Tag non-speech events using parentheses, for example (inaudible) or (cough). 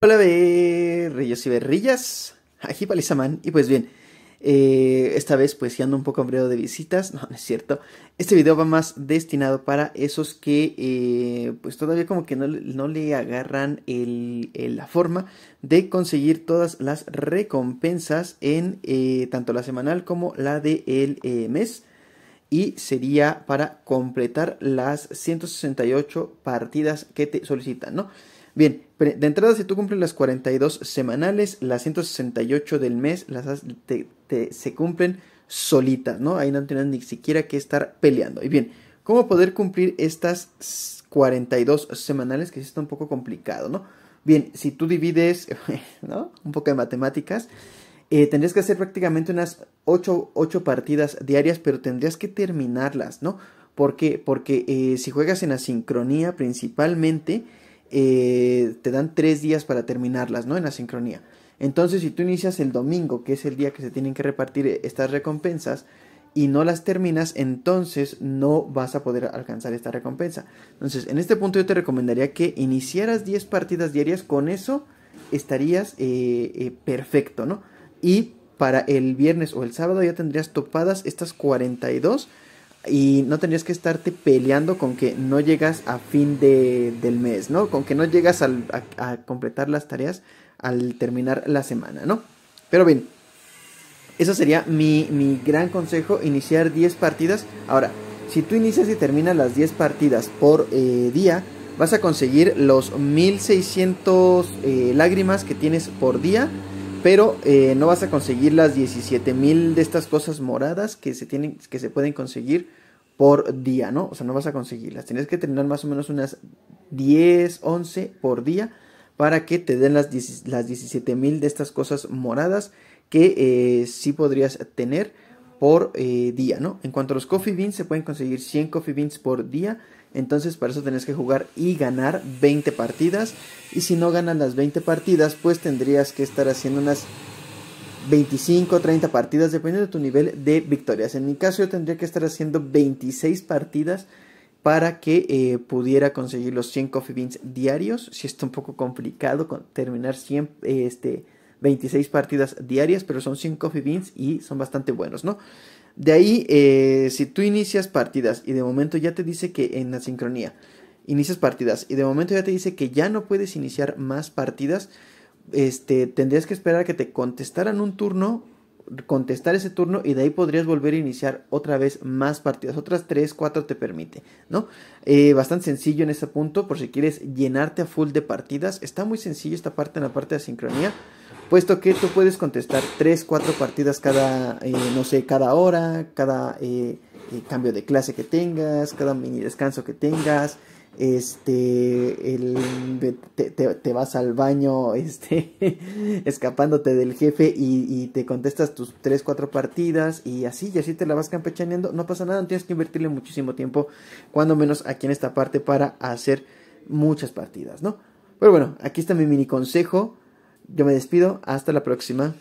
Hola berrillos y berrillas, aquí Palizamán, y pues bien, eh, esta vez pues siendo un poco hombreo de visitas, no, es cierto, este video va más destinado para esos que eh, pues todavía como que no, le agarran la forma de conseguir todas las recompensas en eh, tanto la semanal como la del mes y sería para completar las 168 partidas que te solicitan, ¿no? Bien, de entrada, si tú cumples las 42 semanales, las 168 del mes las te, se cumplen solitas, ¿no? Ahí no tienes ni siquiera que estar peleando. Y bien, ¿cómo poder cumplir estas 42 semanales? Que sí está un poco complicado, ¿no? Bien, si tú divides, (laughs) ¿no? Un poco de matemáticas, eh, tendrías que hacer prácticamente unas 8, 8 partidas diarias, pero tendrías que terminarlas, ¿no? porque Porque eh, si juegas en asincronía principalmente, eh, te dan tres días para terminarlas, ¿no? En la sincronía. Entonces, si tú inicias el domingo, que es el día que se tienen que repartir eh, estas recompensas, y no las terminas, entonces no vas a poder alcanzar esta recompensa. Entonces, en este punto yo te recomendaría que iniciaras 10 partidas diarias, con eso estarías eh, perfecto, ¿no? Y para el viernes o el sábado ya tendrías topadas estas 42 y no tendrías que estarte peleando con que no llegas a fin de, del mes, ¿no? Con que no llegas a, completar las tareas al terminar la semana, ¿no? Pero bien, eso sería mi, gran consejo, iniciar 10 partidas. Ahora, si tú inicias y terminas las 10 partidas por eh, día, vas a conseguir los 1600 eh, lágrimas que tienes por día pero eh, no vas a conseguir las 17.000 de estas cosas moradas que se, tienen, que se pueden conseguir por día, ¿no? O sea, no vas a conseguirlas. Tienes que tener más o menos unas 10, 11 por día para que te den las, las 17.000 de estas cosas moradas que eh, sí podrías tener por eh, día, ¿no? En cuanto a los coffee beans, se pueden conseguir 100 coffee beans por día. Entonces para eso tenés que jugar y ganar 20 partidas. Y si no ganas las 20 partidas, pues tendrías que estar haciendo unas 25 o 30 partidas, dependiendo de tu nivel de victorias. En mi caso yo tendría que estar haciendo 26 partidas para que eh, pudiera conseguir los 100 coffee beans diarios. Si está un poco complicado con terminar 100, este, 26 partidas diarias, pero son 100 coffee beans y son bastante buenos, ¿no? De ahí, eh, si tú inicias partidas y de momento ya te dice que en la sincronía inicias partidas y de momento ya te dice que ya no puedes iniciar más partidas, este, tendrías que esperar a que te contestaran un turno, contestar ese turno y de ahí podrías volver a iniciar otra vez más partidas, otras 3, 4 te permite, ¿no? Eh, bastante sencillo en ese punto por si quieres llenarte a full de partidas, está muy sencillo esta parte en la parte de sincronía puesto que tú puedes contestar 3, 4 partidas cada, eh, no sé, cada hora, cada eh, eh, cambio de clase que tengas, cada mini descanso que tengas, este, te, vas al baño, (laughs) este, escapándote del jefe y, te contestas tus 3, 4 partidas y así, y así te la vas campechaneando, no pasa nada, no tienes que invertirle muchísimo tiempo, cuando menos aquí en esta parte, para hacer muchas partidas, ¿no? Pero bueno, aquí está mi mini consejo yo me despido, hasta la próxima.